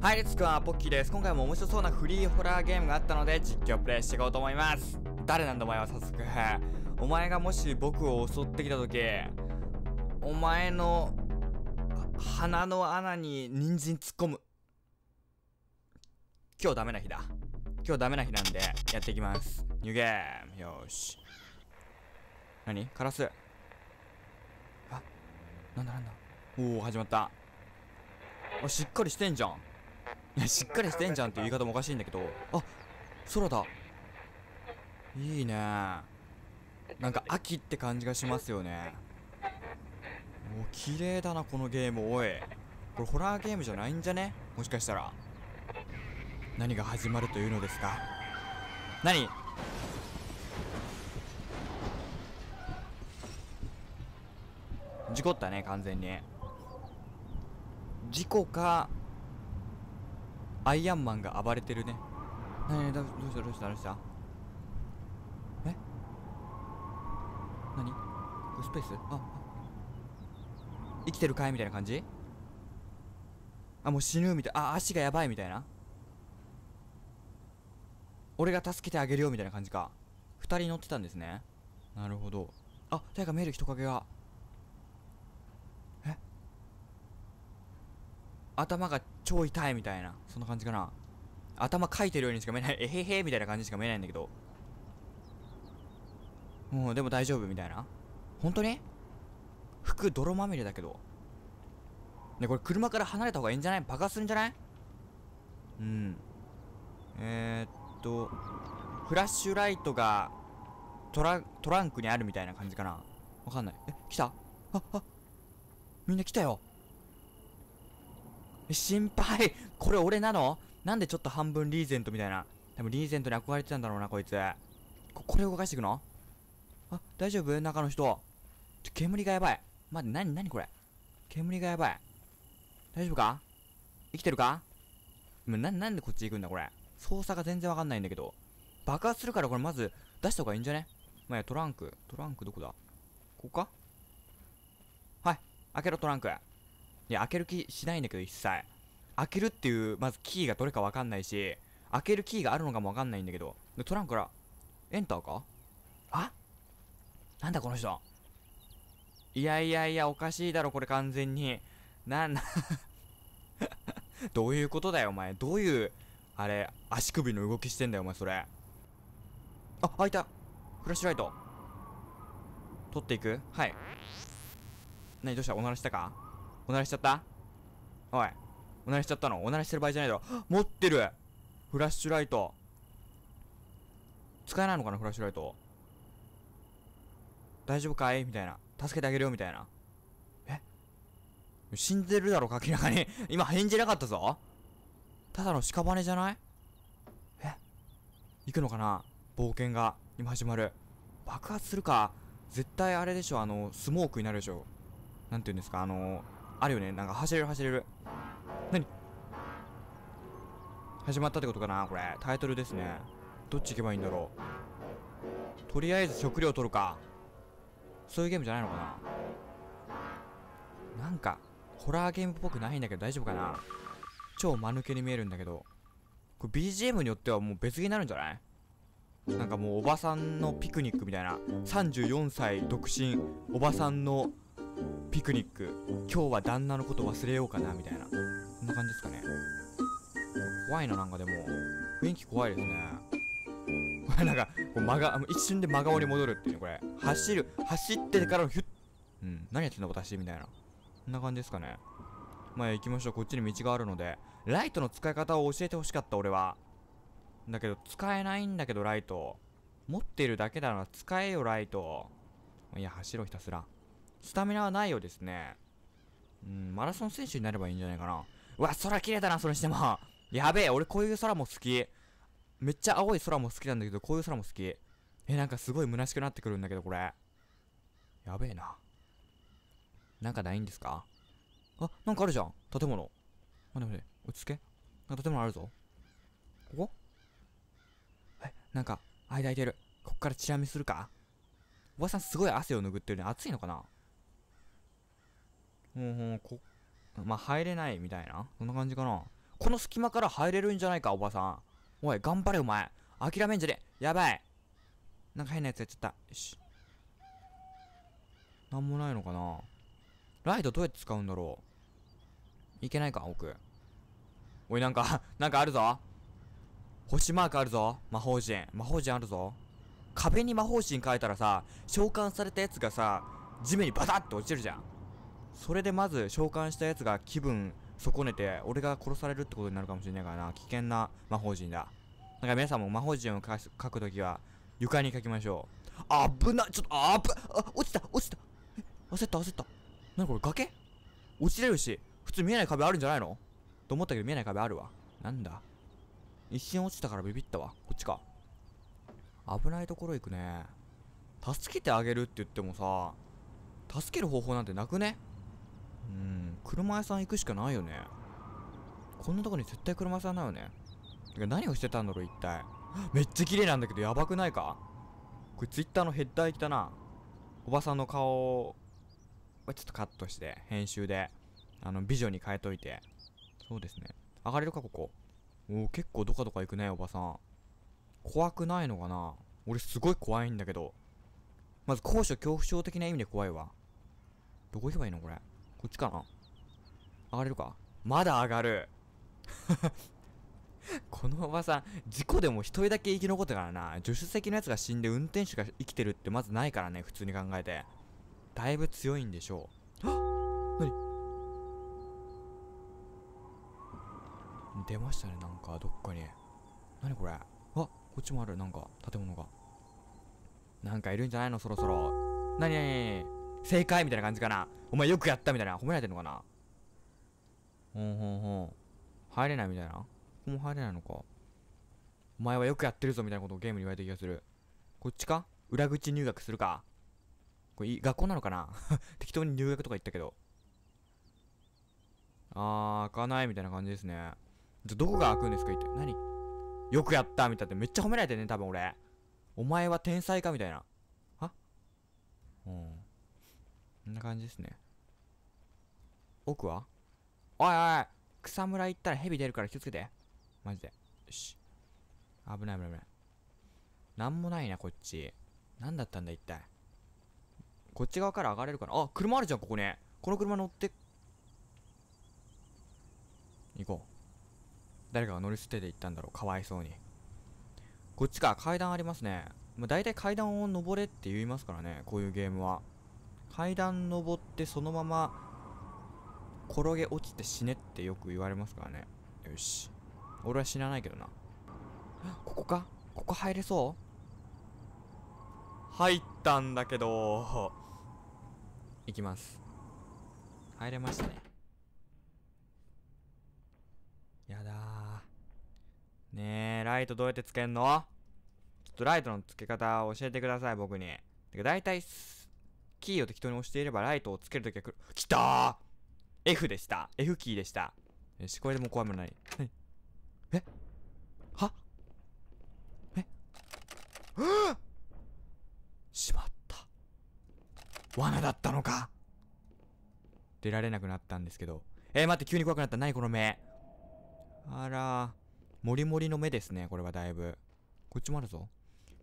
はい、レッツゴはポッキーです。今回も面白そうなフリーホラーゲームがあったので実況プレイしていこうと思います。誰なんだお前は早速。お前がもし僕を襲ってきた時、お前の鼻の穴に人参突っ込む。今日ダメな日だ。今日ダメな日なんでやっていきます。ニューゲーム。よし。何カラス。あ、なんだなんだ。おお、始まった。あ、しっかりしてんじゃん。しっかりしてんじゃんっていう言い方もおかしいんだけどあ空だいいねなんか秋って感じがしますよねもう綺麗だなこのゲームおいこれホラーゲームじゃないんじゃねもしかしたら何が始まるというのですか何事故ったね完全に事故かアイアンマンが暴れてるねなにどうしたどうしたどうしたえ何こにスペースあ生きてるかいみたいな感じあもう死ぬみたいあ足がやばいみたいな俺が助けてあげるよみたいな感じか2人乗ってたんですねなるほどあ誰か見える人影が頭が超痛いみたいな、そんな感じかな。頭かいてるようにしか見えない、えへへみたいな感じしか見えないんだけど。うん、でも大丈夫みたいな。本当に服泥まみれだけど。ね、これ車から離れた方がいいんじゃない爆発するんじゃないうん。えー、っと、フラッシュライトがトラ、トランクにあるみたいな感じかな。わかんない。え、来たあ、あ、みんな来たよ。心配これ俺なのなんでちょっと半分リーゼントみたいな。多分リーゼントに憧れてたんだろうな、こいつ。こ、これ動かしていくのあ、大丈夫中の人。ちょ、煙がやばい。待って、なになにこれ。煙がやばい。大丈夫か生きてるか今な、なんでこっち行くんだ、これ。操作が全然わかんないんだけど。爆発するからこれまず出した方がいいんじゃねまあ、トランク。トランクどこだここかはい。開けろ、トランク。いや、開ける気しないんだけど、一切。開けるっていう、まずキーがどれかわかんないし、開けるキーがあるのかもわかんないんだけど。で、トランクから、エンターかあなんだこの人。いやいやいや、おかしいだろ、これ完全に。な、だ、どういうことだよ、お前。どういう、あれ、足首の動きしてんだよ、お前、それ。あ、開いたフラッシュライト。取っていくはい。何、どうしたおならしたかおならしちゃったおい。おならしちゃったのおならしてる場合じゃないだろ。持ってるフラッシュライト。使えないのかなフラッシュライト。大丈夫かいみたいな。助けてあげるよみたいな。え死んでるだろ、明らかに。今返事なかったぞただの屍じゃないえ行くのかな冒険が。今始まる。爆発するか。絶対あれでしょ、あの、スモークになるでしょ。なんて言うんですか、あのあるよねなんか走れる走れる何始まったってことかなこれタイトルですねどっち行けばいいんだろうとりあえず食料取るかそういうゲームじゃないのかななんかホラーゲームっぽくないんだけど大丈夫かな超間抜けに見えるんだけどこれ BGM によってはもう別になるんじゃないなんかもうおばさんのピクニックみたいな34歳独身おばさんのピクニック今日は旦那のこと忘れようかなみたいなこんな感じですかね怖いななんかでも雰囲気怖いですねこれなんかこう間が一瞬で真顔に戻るっていうねこれ走る走ってからのヒュッうん何やってんだ私みたいなこんな感じですかねまあ行きましょうこっちに道があるのでライトの使い方を教えてほしかった俺はだけど使えないんだけどライト持ってるだけだな使えよライトいや走ろうひたすらスタミナはないようですね。うん、マラソン選手になればいいんじゃないかな。うわ、空綺麗だな、それにしても。やべえ、俺こういう空も好き。めっちゃ青い空も好きなんだけど、こういう空も好き。え、なんかすごい虚しくなってくるんだけど、これ。やべえな。なんかないんですかあ、なんかあるじゃん。建物。待って待て、落ち着け。なんか建物あるぞ。ここえ、なんか、間空いてる。こっからチラ見するかおばさんすごい汗を拭ってるね。暑いのかなうん、こ、まあ、入れないみたいなそんな感じかな。この隙間から入れるんじゃないか、おばさん。おい、頑張れ、お前。諦めんじゃねやばい。なんか変なやつやっちゃった。よし。なんもないのかなライトどうやって使うんだろういけないか、奥。おい、なんか なんかあるぞ。星マークあるぞ。魔法陣。魔法陣あるぞ。壁に魔法陣書いたらさ、召喚されたやつがさ、地面にバタッと落ちるじゃん。それでまず召喚したやつが気分損ねて、俺が殺されるってことになるかもしれないからな。危険な魔法陣だ。だから皆さんも魔法陣を書くときは、床に書きましょう。あぶなちょっと、あぶあ、落ちた落ちたえ、焦った焦った。なにこれ崖落ちれるし、普通見えない壁あるんじゃないのと思ったけど見えない壁あるわ。なんだ一瞬落ちたからビビったわ。こっちか。危ないところ行くね。助けてあげるって言ってもさ、助ける方法なんてなくねうん車屋さん行くしかないよねこんなとこに絶対車屋さんだよねてか何をしてたんだろう一体 めっちゃ綺麗なんだけどやばくないかこれツイッターのヘッダー来たなおばさんの顔はちょっとカットして編集であの美女に変えといてそうですね上がれるかここおお結構どかどか行くねおばさん怖くないのかな俺すごい怖いんだけどまず高所恐怖症的な意味で怖いわどこ行けばいいのこれこっちかな上がれるかまだ上がる このおばさん、事故でも一人だけ生き残ったからな。助手席のやつが死んで運転手が生きてるってまずないからね、普通に考えて。だいぶ強いんでしょう。はっなに出ましたね、なんか、どっかに。なにこれあこっちもある、なんか、建物が。なんかいるんじゃないの、そろそろ。なになに正解みたいな感じかな。お前よくやったみたいな。褒められてんのかなほんほんほん。入れないみたいな。ここも入れないのか。お前はよくやってるぞみたいなことをゲームに言われた気がする。こっちか裏口入学するか。これい、学校なのかな 適当に入学とか言ったけど。あー、開かないみたいな感じですね。じゃ、どこが開くんですか一体。何よくやったみたいな。めっちゃ褒められてね、多分俺。お前は天才かみたいな。はうん。こんな感じですね。奥はおいおい草むら行ったら蛇出るから気をつけて。マジで。よし。危ない危ない危ない。なんもないな、こっち。なんだったんだ、一体。こっち側から上がれるかなあ、車あるじゃん、ここね。この車乗って。行こう。誰かが乗り捨てて行ったんだろう。かわいそうに。こっちか、階段ありますね。まあ、大体階段を登れって言いますからね、こういうゲームは。階段登ってそのまま転げ落ちて死ねってよく言われますからねよし俺は死なないけどなここかここ入れそう入ったんだけど行きます入れましたねやだねえライトどうやってつけんのちょっとライトのつけ方教えてください僕にてか大体キーを適当に押していればライトをつけるときが来る。来たー !F でした。F キーでした。よし、これでもう怖いもない。何えはえはぁしまった。罠だったのか出られなくなったんですけど。えー、待って、急に怖くなった。何この目。あらもりもりの目ですね、これはだいぶ。こっちもあるぞ。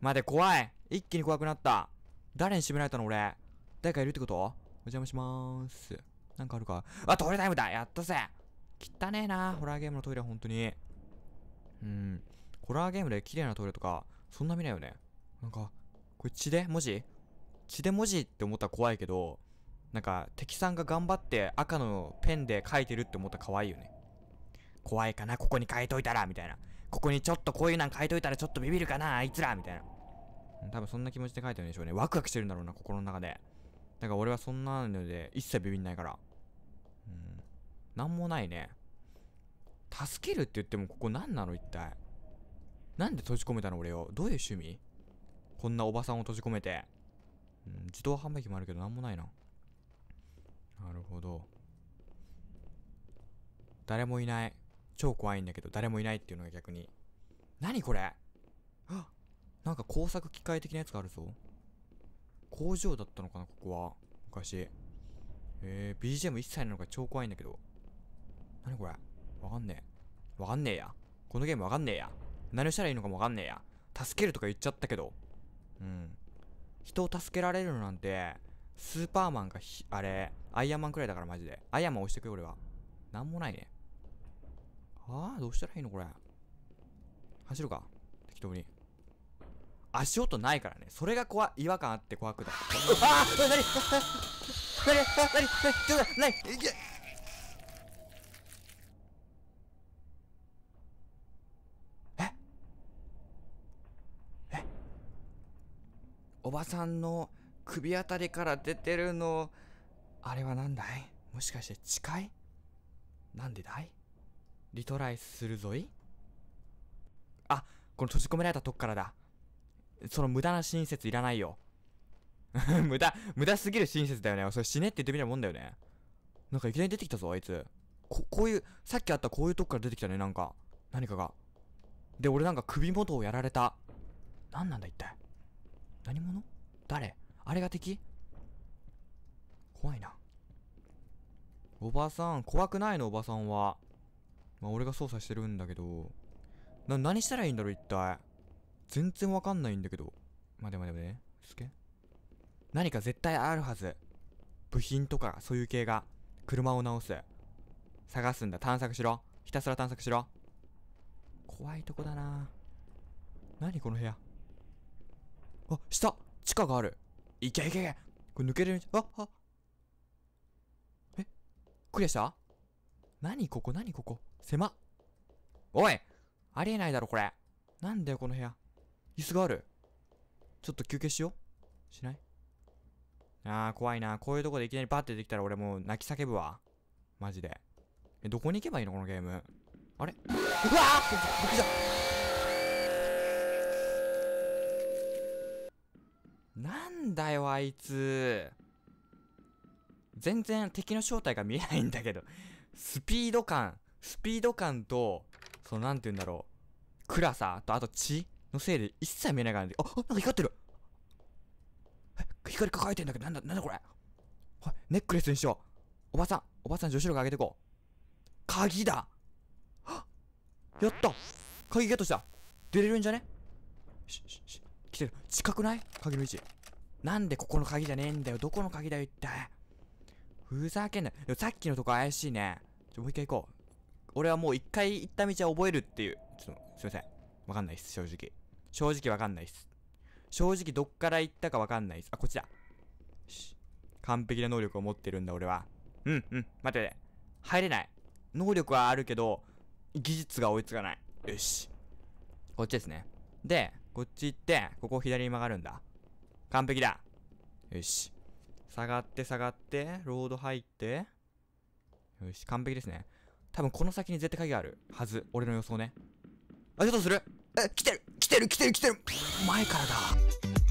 待って、怖い一気に怖くなった。誰に締められたの、俺。誰かいるってことお邪魔しまーす。なんかあるかあ、トイレタイムだやったぜ汚ねえなホラーゲームのトイレほんとに。うん。ホラーゲームで綺麗なトイレとか、そんな見ないよね。なんか、これ血で文字血で文字って思ったら怖いけど、なんか敵さんが頑張って赤のペンで書いてるって思ったら可愛いよね。怖いかなここに書いといたらみたいな。ここにちょっとこういうなん書いといたらちょっとビビるかなあいつらみたいな。多分そんな気持ちで書いてるんでしょうね。ワクワクしてるんだろうな、心の中で。だから俺はそんなので一切ビビんないから。うん。なんもないね。助けるって言ってもここ何なの一体。なんで閉じ込めたの俺を。どういう趣味こんなおばさんを閉じ込めて。うん、自動販売機もあるけど何もないな。なるほど。誰もいない。超怖いんだけど、誰もいないっていうのが逆に。何これあなんか工作機械的なやつがあるぞ。工場だったのかな、ここは。昔。えー、BGM 一切なのか超怖いんだけど。なにこれわかんねえ。わかんねえや。このゲームわかんねえや。何をしたらいいのかもわかんねえや。助けるとか言っちゃったけど。うん。人を助けられるのなんて、スーパーマンかひ、あれ、アイアンマンくらいだからマジで。アイアンマン押してくよ、俺は。なんもないね。ああ、どうしたらいいのこれ。走るか。適当に。足音ないからね。それが怖、違和感あって怖くだ。ああなになになになにちょっとなにいけええおばさんの首あたりから出てるの、あれはなんだいもしかして近いなんでだいリトライするぞいあ、この閉じ込められたとこからだ。その無駄な親切いらないよ。無駄、無駄すぎる親切だよね。それ死ねって言ってみたもんだよね。なんかいきなり出てきたぞ、あいつ。こ、こういう、さっきあったこういうとこから出てきたね、なんか。何かが。で、俺なんか首元をやられた。何なんだ、一体。何者誰あれが敵怖いな。おばさん、怖くないの、おばさんは。まあ、俺が操作してるんだけど。な、何したらいいんだろう、一体。全然わかんないんだけど。待て待て待て。すげ何か絶対あるはず。部品とか、そういう系が。車を直す。探すんだ。探索しろ。ひたすら探索しろ。怖いとこだな何この部屋。あ、下地下がある。いけいけいけこれ抜けれるあ、あえクリアした何ここ何ここ狭おいありえないだろこれ。なんだよこの部屋。椅子がある。ちょっと休憩しよう。しないああ、怖いな。こういうとこでいきなりバッってできたら俺もう泣き叫ぶわ。マジで。え、どこに行けばいいのこのゲーム。あれうわーびっくなんだよ、あいつ。全然敵の正体が見えないんだけど。スピード感。スピード感と、その、なんて言うんだろう。暗さと、あと血のせいで一切見えないからね。あ、あ、なんか光ってる光光輝いてんだけど、なんだ、なんだこれはい、ネックレスにしよう。おばさん、おばさん女子力上げてこう。鍵だはやった鍵ゲットした出れるんじゃねし、し、し、来てる。近くない鍵の位置。なんでここの鍵じゃねえんだよ。どこの鍵だよ、一体。ふざけんな。でもさっきのとこ怪しいね。ちょ、もう一回行こう。俺はもう一回行った道は覚えるっていう。ちょっと、すいません。わかんないっす、正直。正直わかんないっす。正直どっから行ったかわかんないっす。あ、こっちだ。完璧な能力を持ってるんだ、俺は。うん、うん、待って。入れない。能力はあるけど、技術が追いつかない。よし。こっちですね。で、こっち行って、ここを左に曲がるんだ。完璧だ。よし。下がって下がって、ロード入って。よし、完璧ですね。多分この先に絶対鍵があるはず。俺の予想ね。あ、ちょっとする来てる来てる来てる来てる前からだ。